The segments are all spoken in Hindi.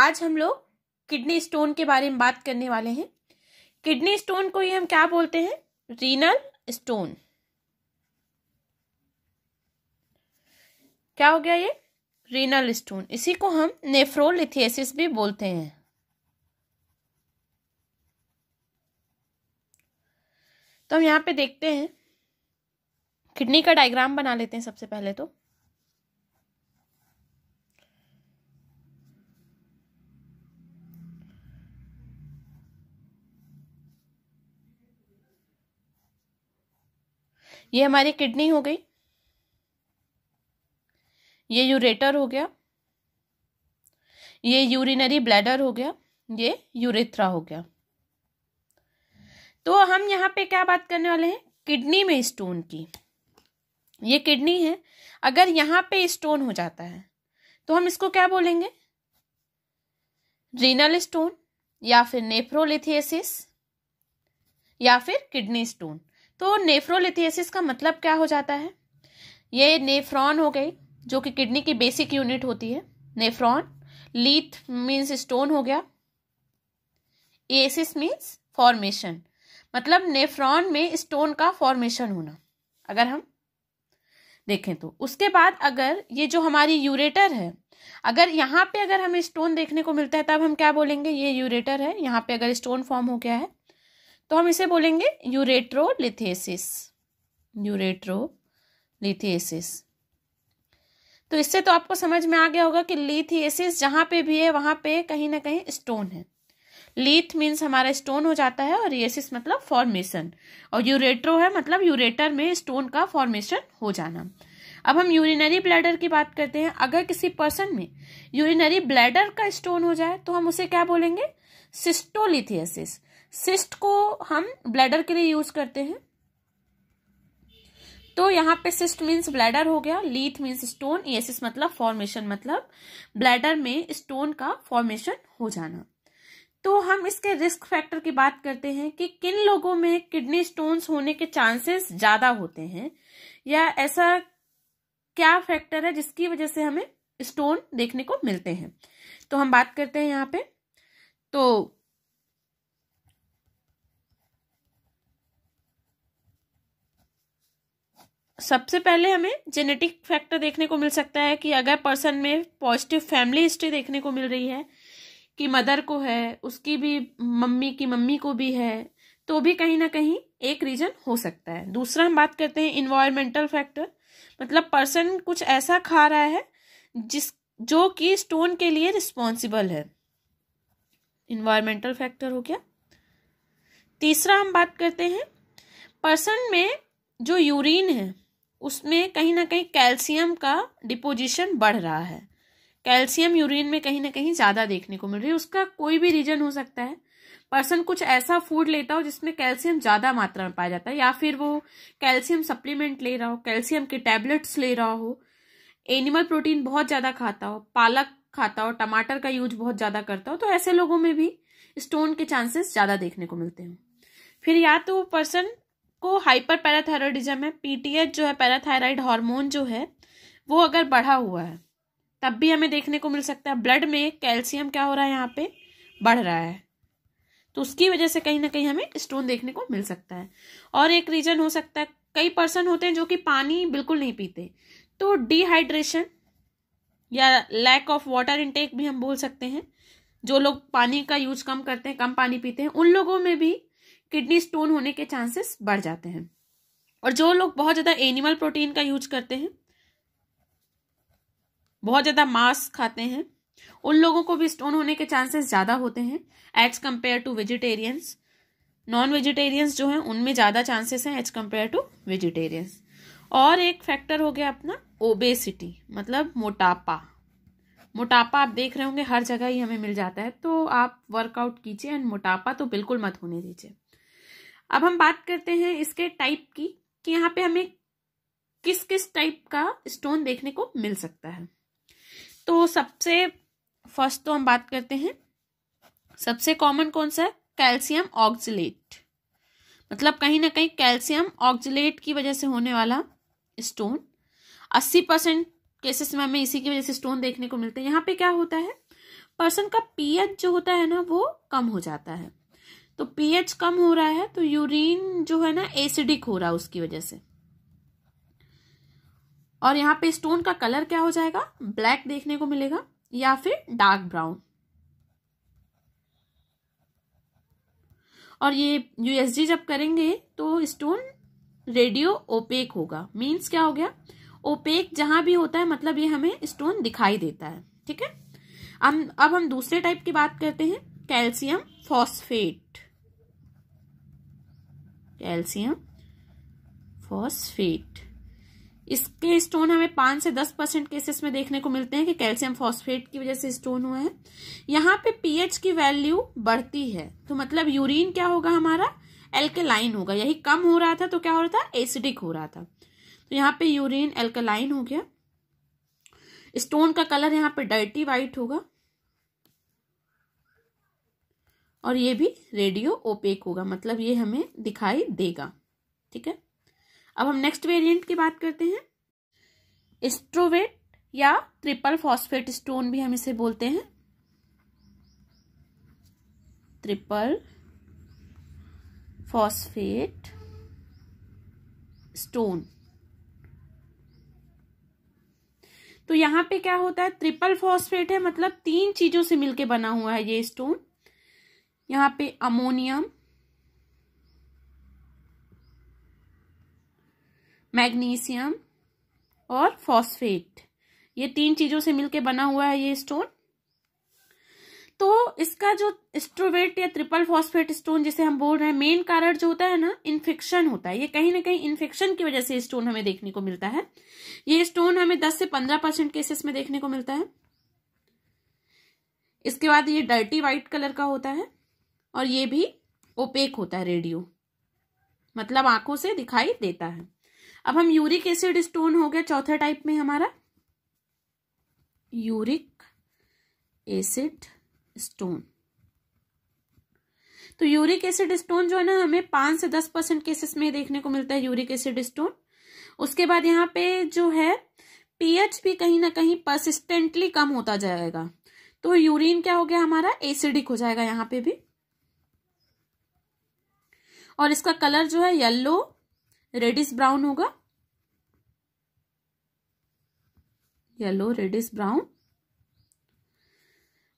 आज हम लोग किडनी स्टोन के बारे में बात करने वाले हैं किडनी स्टोन को ही हम क्या बोलते हैं रीनल स्टोन क्या हो गया ये रीनल स्टोन इसी को हम नेफ्रोलिथियसिस भी बोलते हैं तो हम यहां पे देखते हैं किडनी का डायग्राम बना लेते हैं सबसे पहले तो ये हमारी किडनी हो गई ये यूरेटर हो गया ये यूरिनरी ब्लैडर हो गया ये यूरेथ्रा हो गया तो हम यहाँ पे क्या बात करने वाले हैं किडनी में स्टोन की ये किडनी है अगर यहाँ पे स्टोन हो जाता है तो हम इसको क्या बोलेंगे रीनल स्टोन या फिर नेफ्रोलिथियसिस या फिर किडनी स्टोन तो नेफ्रोलिथियसिस का मतलब क्या हो जाता है ये नेफ्रॉन हो गई जो कि किडनी की बेसिक यूनिट होती है नेफ्रॉन लीथ मीन्स स्टोन हो गया एसिस मीन्स फॉर्मेशन मतलब नेफ्रॉन में स्टोन का फॉर्मेशन होना अगर हम देखें तो उसके बाद अगर ये जो हमारी यूरेटर है अगर यहाँ पे अगर हमें स्टोन देखने को मिलता है तब हम क्या बोलेंगे ये यूरेटर है यहाँ पे अगर स्टोन फॉर्म हो गया है तो हम इसे बोलेंगे यूरेट्रोलिथेसिस यूरेट्रोलिथेसिस तो इससे तो आपको समझ में आ गया होगा कि लिथिएसिस जहाँ पे भी है वहाँ पे कहीं ना कहीं स्टोन है लीथ मीन्स हमारा स्टोन हो जाता है और रिएसिस मतलब फॉर्मेशन और यूरेट्रो है मतलब यूरेटर में स्टोन का फॉर्मेशन हो जाना अब हम यूरिनरी ब्लैडर की बात करते हैं अगर किसी पर्सन में यूरिनरी ब्लैडर का स्टोन हो जाए तो हम उसे क्या बोलेंगे सिस्टोलिथियसिस सिस्ट को हम ब्लैडर के लिए यूज करते हैं तो यहाँ पे सिस्ट मीन्स ब्लैडर हो गया लीथ मीन्स स्टोन एसिस मतलब फॉर्मेशन मतलब ब्लैडर में स्टोन का फॉर्मेशन हो जाना तो हम इसके रिस्क फैक्टर की बात करते हैं कि किन लोगों में किडनी स्टोन्स होने के चांसेस ज्यादा होते हैं या ऐसा क्या फैक्टर है जिसकी वजह से हमें स्टोन देखने को मिलते हैं तो हम बात करते हैं यहाँ पे तो सबसे पहले हमें जेनेटिक फैक्टर देखने को मिल सकता है कि अगर पर्सन में पॉजिटिव फैमिली हिस्ट्री देखने को मिल रही है कि मदर को है उसकी भी मम्मी की मम्मी को भी है तो भी कहीं ना कहीं एक रीजन हो सकता है दूसरा हम बात करते हैं इन्वायरमेंटल फैक्टर मतलब पर्सन कुछ ऐसा खा रहा है जिस जो कि स्टोन के लिए रिस्पॉन्सिबल है इन्वायरमेंटल फैक्टर हो गया तीसरा हम बात करते हैं पर्सन में जो यूरिन है उसमें कहीं ना कहीं कैल्शियम का डिपोजिशन बढ़ रहा है कैल्शियम यूरिन में कहीं ना कहीं ज़्यादा देखने को मिल रही है उसका कोई भी रीजन हो सकता है पर्सन कुछ ऐसा फूड लेता हो जिसमें कैल्शियम ज़्यादा मात्रा में पाया जाता है या फिर वो कैल्शियम सप्लीमेंट ले रहा हो कैल्शियम के टैबलेट्स ले रहा हो एनिमल प्रोटीन बहुत ज़्यादा खाता हो पालक खाता हो टमाटर का यूज बहुत ज़्यादा करता हो तो ऐसे लोगों में भी स्टोन के चांसेस ज़्यादा देखने को मिलते हैं फिर या तो वो पर्सन को हाइपर पैराथायरॉयडिज्म है पीटीएच जो है पैराथायराइड हार्मोन जो है वो अगर बढ़ा हुआ है तब भी हमें देखने को मिल सकता है ब्लड में कैल्शियम क्या हो रहा है यहाँ पे बढ़ रहा है तो उसकी वजह से कहीं ना कहीं हमें स्टोन देखने को मिल सकता है और एक रीजन हो सकता है कई पर्सन होते हैं जो कि पानी बिल्कुल नहीं पीते तो डिहाइड्रेशन या लैक ऑफ वाटर इनटेक भी हम बोल सकते हैं जो लोग पानी का यूज कम करते हैं कम पानी पीते हैं उन लोगों में भी किडनी स्टोन होने के चांसेस बढ़ जाते हैं और जो लोग बहुत ज़्यादा एनिमल प्रोटीन का यूज करते हैं बहुत ज़्यादा मांस खाते हैं उन लोगों को भी स्टोन होने के चांसेस ज़्यादा होते हैं as compared to vegetarians non vegetarians जो हैं उनमें ज़्यादा चांसेस हैं एज कम्पेयर टू वेजिटेरियंस और एक फैक्टर हो गया अपना ओबेसिटी मतलब मोटापा मोटापा आप देख रहे होंगे हर जगह ही हमें मिल जाता है तो आप वर्कआउट कीजिए एंड मोटापा तो बिल्कुल मत होने दीजिए अब हम बात करते हैं इसके टाइप की कि यहाँ पे हमें किस किस टाइप का स्टोन देखने को मिल सकता है तो सबसे फर्स्ट तो हम बात करते हैं सबसे कॉमन कौन सा है कैल्शियम ऑक्जिलेट मतलब कहीं ना कहीं कैल्शियम ऑक्जिलेट की वजह से होने वाला स्टोन अस्सी परसेंट केसेस में हमें इसी की वजह से स्टोन देखने को मिलते हैं यहाँ पे क्या होता है पर्सन का पीएच जो होता है ना वो कम हो जाता है तो पीएच कम हो रहा है तो यूरिन जो है ना एसिडिक हो रहा है उसकी वजह से और यहाँ पे स्टोन का कलर क्या हो जाएगा ब्लैक देखने को मिलेगा या फिर डार्क ब्राउन और ये यूएसजी जब करेंगे तो स्टोन रेडियो ओपेक होगा मीन्स क्या हो गया ओपेक जहां भी होता है मतलब ये हमें स्टोन दिखाई देता है ठीक है अब हम दूसरे टाइप की बात करते हैं कैल्शियम फॉस्फेट कैल्शियम फॉस्फेट इसके स्टोन हमें पांच से दस परसेंट केसेस में देखने को मिलते हैं कि कैल्शियम फॉस्फेट की वजह से स्टोन हुए हैं यहाँ पे पीएच की वैल्यू बढ़ती है तो मतलब यूरिन क्या होगा हमारा एल्केलाइन होगा यही कम हो रहा था तो क्या हो रहा था एसिडिक हो रहा था तो यहाँ पे यूरिन एल्केलाइन हो गया स्टोन का कलर यहाँ पे डर्टी व्हाइट होगा और ये भी रेडियो ओपेक होगा मतलब ये हमें दिखाई देगा ठीक है अब हम नेक्स्ट वेरिएंट की बात करते हैं स्ट्रोवेट या ट्रिपल फॉस्फेट स्टोन भी हम इसे बोलते हैं ट्रिपल फॉस्फेट स्टोन तो यहाँ पे क्या होता है ट्रिपल फॉस्फेट है मतलब तीन चीजों से मिलके बना हुआ है ये स्टोन यहां पे अमोनियम मैग्नीशियम और फॉस्फेट ये तीन चीजों से मिलके बना हुआ है ये स्टोन तो इसका जो स्ट्रोवेट या ट्रिपल फॉस्फेट स्टोन जिसे हम बोल रहे हैं मेन कारण जो होता है ना इन्फेक्शन होता है ये कहीं ना कहीं इन्फेक्शन की वजह से स्टोन हमें देखने को मिलता है ये स्टोन हमें 10 से 15 परसेंट केसेस में देखने को मिलता है इसके बाद ये डर्टी व्हाइट कलर का होता है और ये भी ओपेक होता है रेडियो मतलब आंखों से दिखाई देता है अब हम यूरिक एसिड स्टोन हो गया चौथे टाइप में हमारा यूरिक एसिड स्टोन तो यूरिक एसिड स्टोन जो है ना हमें पांच से दस परसेंट केसेस में देखने को मिलता है यूरिक एसिड स्टोन उसके बाद यहाँ पे जो है पीएच भी कहीं ना कहीं परसिस्टेंटली कम होता जाएगा तो यूरिन क्या हो गया हमारा एसिडिक हो जाएगा यहाँ पे भी और इसका कलर जो है येलो रेडिस ब्राउन होगा येलो रेडिस ब्राउन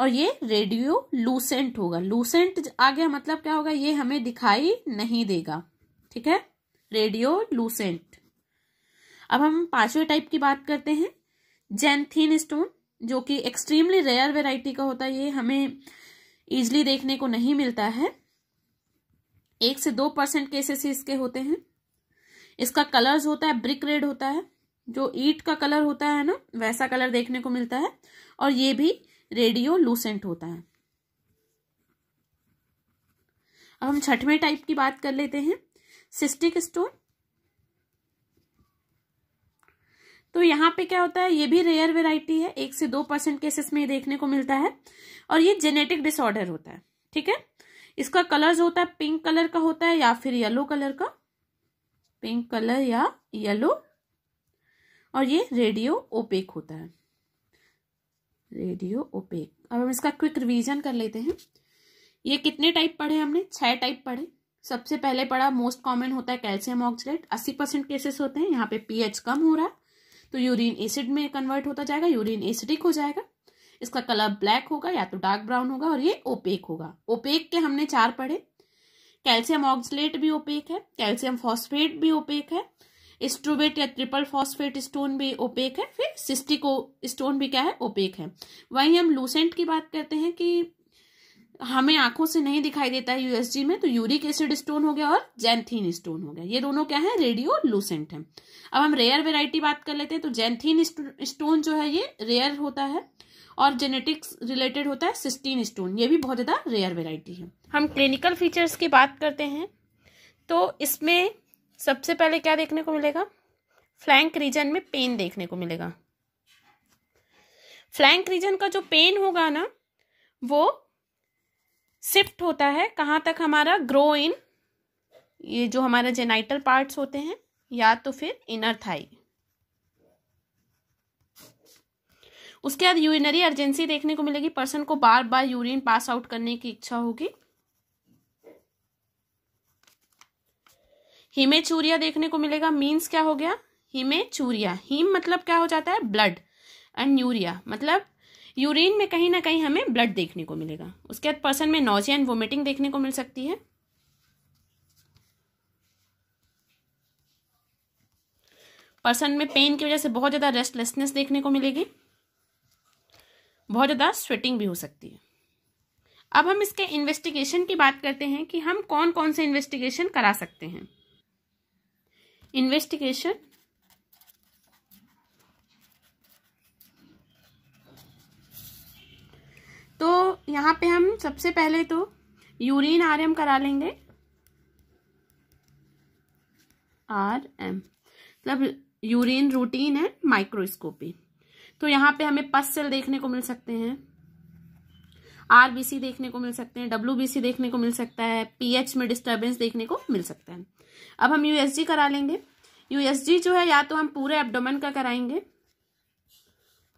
और ये रेडियो लूसेंट होगा लूसेंट आ गया मतलब क्या होगा ये हमें दिखाई नहीं देगा ठीक है रेडियो लूसेंट अब हम पांचवे टाइप की बात करते हैं जेंथीन स्टोन जो कि एक्सट्रीमली रेयर वेराइटी का होता है ये हमें इजिली देखने को नहीं मिलता है एक से दो परसेंट केसेस इसके होते हैं इसका कलर्स होता है ब्रिक रेड होता है जो ईट का कलर होता है ना वैसा कलर देखने को मिलता है और ये भी रेडियो लूसेंट होता है अब हम छठवें टाइप की बात कर लेते हैं सिस्टिक स्टोन तो यहाँ पे क्या होता है ये भी रेयर वेराइटी है एक से दो परसेंट केसेस में देखने को मिलता है और ये जेनेटिक डिसऑर्डर होता है ठीक है इसका कलर जो होता है पिंक कलर का होता है या फिर येलो कलर का पिंक कलर या येलो और ये रेडियो ओपेक होता है रेडियो ओपेक अब हम इसका क्विक रिवीजन कर लेते हैं ये कितने टाइप पढ़े हमने छह टाइप पढ़े सबसे पहले पढ़ा मोस्ट कॉमन होता है कैल्शियम ऑक्सीडेट अस्सी परसेंट केसेस होते हैं यहाँ पे पीएच कम हो रहा है तो यूरिन एसिड में कन्वर्ट होता जाएगा यूरिन एसिडिक हो जाएगा इसका कलर ब्लैक होगा या तो डार्क ब्राउन होगा और ये ओपेक होगा ओपेक के हमने चार पढ़े कैल्शियम ऑक्सलेट भी ओपेक है कैल्शियम फॉस्फेट भी ओपेक है स्ट्रोबेट या ट्रिपल फॉस्फेट स्टोन भी ओपेक है फिर सिस्टिको स्टोन भी क्या है ओपेक है वहीं हम लूसेंट की बात करते हैं कि हमें आंखों से नहीं दिखाई देता है यूएसजी में तो यूरिक एसिड स्टोन हो गया और जेंथीन स्टोन हो गया ये दोनों क्या है रेडियो लूसेंट है अब हम रेयर वेराइटी बात कर लेते हैं तो जेंथीन स्टोन जो है ये रेयर होता है और जेनेटिक्स रिलेटेड होता है सिस्टीन स्टोन ये भी बहुत ज़्यादा रेयर वेराइटी है हम क्लिनिकल फीचर्स की बात करते हैं तो इसमें सबसे पहले क्या देखने को मिलेगा फ्लैंक रीजन में पेन देखने को मिलेगा फ्लैंक रीजन का जो पेन होगा ना वो शिफ्ट होता है कहाँ तक हमारा ग्रो इन ये जो हमारा जेनाइटल पार्ट्स होते हैं या तो फिर इनर थाई उसके बाद यूरिनरी अर्जेंसी देखने को मिलेगी पर्सन को बार बार यूरिन पास आउट करने की इच्छा होगी हिमेचूरिया देखने को मिलेगा मीन्स क्या हो गया हिमेचूरिया हिम मतलब क्या हो जाता है ब्लड एंड यूरिया मतलब यूरिन में कहीं ना कहीं हमें ब्लड देखने को मिलेगा उसके बाद पर्सन में नोजिया एंड वोमिटिंग देखने को मिल सकती है पर्सन में पेन की वजह से बहुत ज़्यादा रेस्टलेसनेस देखने को मिलेगी बहुत ज़्यादा स्वेटिंग भी हो सकती है अब हम इसके इन्वेस्टिगेशन की बात करते हैं कि हम कौन कौन से इन्वेस्टिगेशन करा सकते हैं इन्वेस्टिगेशन तो यहाँ पे हम सबसे पहले तो यूरिन आर एम करा लेंगे आर एम मतलब यूरिन रूटीन है माइक्रोस्कोपी तो यहाँ पे हमें पस सेल देखने को मिल सकते हैं आरबीसी देखने को मिल सकते हैं डब्ल्यूबीसी देखने को मिल सकता है पीएच में डिस्टर्बेंस देखने को मिल सकता है अब हम यूएसजी करा लेंगे यूएसजी जो है या तो हम पूरे एब्डोमेन का कराएंगे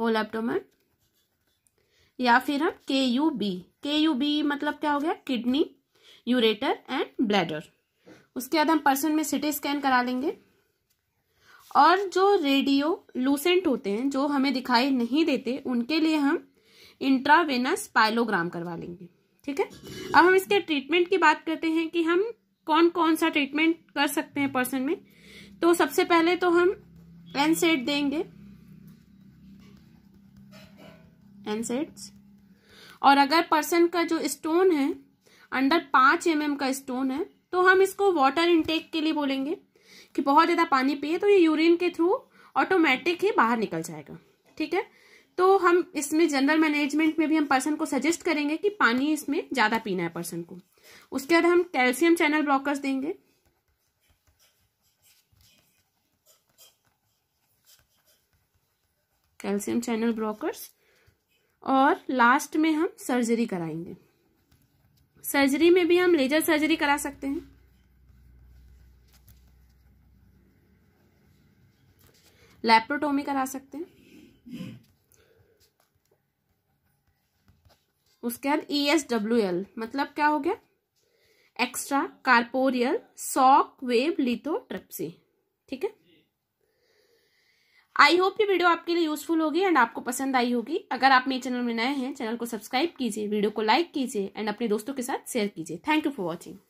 होल एब्डोमेन या फिर हम K U B K U B मतलब क्या हो गया किडनी यूरेटर एंड ब्लैडर उसके बाद हम पर्सन में सिटी स्कैन करा लेंगे और जो रेडियो लूसेंट होते हैं जो हमें दिखाई नहीं देते उनके लिए हम इंट्रावेनस पाइलोग्राम करवा लेंगे ठीक है अब हम इसके ट्रीटमेंट की बात करते हैं कि हम कौन कौन सा ट्रीटमेंट कर सकते हैं पर्सन में तो सबसे पहले तो हम एनसेट देंगे एनसेट्स और अगर पर्सन का जो स्टोन है अंडर पांच एमएम का स्टोन है तो हम इसको वाटर इनटेक के लिए बोलेंगे कि बहुत ज़्यादा पानी पिए तो ये यूरिन के थ्रू ऑटोमेटिक ही बाहर निकल जाएगा ठीक है तो हम इसमें जनरल मैनेजमेंट में भी हम पर्सन को सजेस्ट करेंगे कि पानी इसमें ज़्यादा पीना है पर्सन को उसके बाद हम कैल्शियम चैनल ब्लॉकर्स देंगे कैल्शियम चैनल ब्रोकर्स और लास्ट में हम सर्जरी कराएंगे सर्जरी में भी हम लेजर सर्जरी करा सकते हैं लैप्रोटोमी करा सकते हैं उसके बाद ई एस डब्ल्यू एल मतलब क्या हो गया extra corporeal shock litho lithotripsy ठीक है आई होप ये वीडियो आपके लिए यूजफुल होगी एंड आपको पसंद आई होगी अगर आप मेरे चैनल में नए हैं चैनल को सब्सक्राइब कीजिए वीडियो को लाइक कीजिए एंड अपने दोस्तों के साथ शेयर कीजिए थैंक यू फॉर वॉचिंग